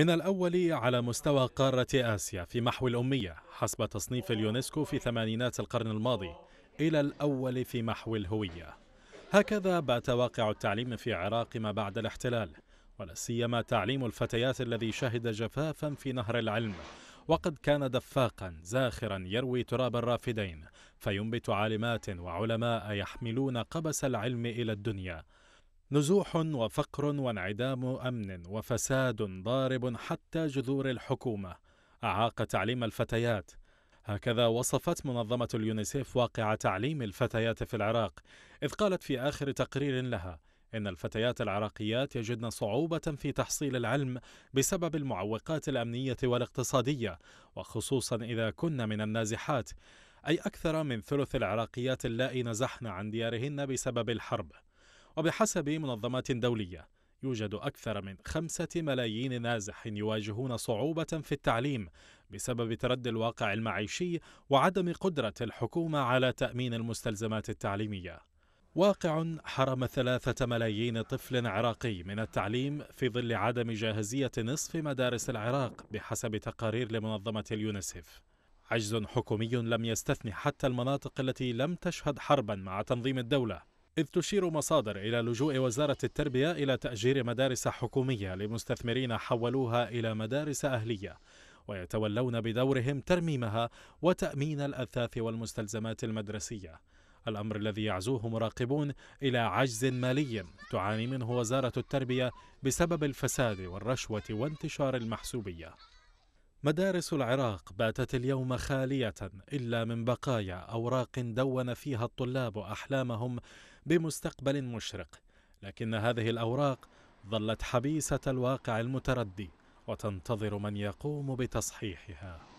من الأول على مستوى قارة آسيا في محو الأمية حسب تصنيف اليونسكو في ثمانينات القرن الماضي إلى الأول في محو الهوية هكذا بات واقع التعليم في عراق ما بعد الاحتلال ولا سيما تعليم الفتيات الذي شهد جفافا في نهر العلم وقد كان دفاقا زاخرا يروي تراب الرافدين فينبت عالمات وعلماء يحملون قبس العلم إلى الدنيا نزوح وفقر وانعدام امن وفساد ضارب حتى جذور الحكومه اعاق تعليم الفتيات هكذا وصفت منظمه اليونيسيف واقع تعليم الفتيات في العراق اذ قالت في اخر تقرير لها ان الفتيات العراقيات يجدن صعوبه في تحصيل العلم بسبب المعوقات الامنيه والاقتصاديه وخصوصا اذا كن من النازحات اي اكثر من ثلث العراقيات اللائي نزحن عن ديارهن بسبب الحرب وبحسب منظمات دولية يوجد أكثر من خمسة ملايين نازح يواجهون صعوبة في التعليم بسبب تردي الواقع المعيشي وعدم قدرة الحكومة على تأمين المستلزمات التعليمية واقع حرم ثلاثة ملايين طفل عراقي من التعليم في ظل عدم جاهزية نصف مدارس العراق بحسب تقارير لمنظمة اليونسف عجز حكومي لم يستثن حتى المناطق التي لم تشهد حربا مع تنظيم الدولة إذ تشير مصادر إلى لجوء وزارة التربية إلى تأجير مدارس حكومية لمستثمرين حولوها إلى مدارس أهلية ويتولون بدورهم ترميمها وتأمين الأثاث والمستلزمات المدرسية الأمر الذي يعزوه مراقبون إلى عجز مالي تعاني منه وزارة التربية بسبب الفساد والرشوة وانتشار المحسوبية مدارس العراق باتت اليوم خالية إلا من بقايا أوراق دون فيها الطلاب أحلامهم بمستقبل مشرق، لكن هذه الأوراق ظلت حبيسة الواقع المتردي وتنتظر من يقوم بتصحيحها.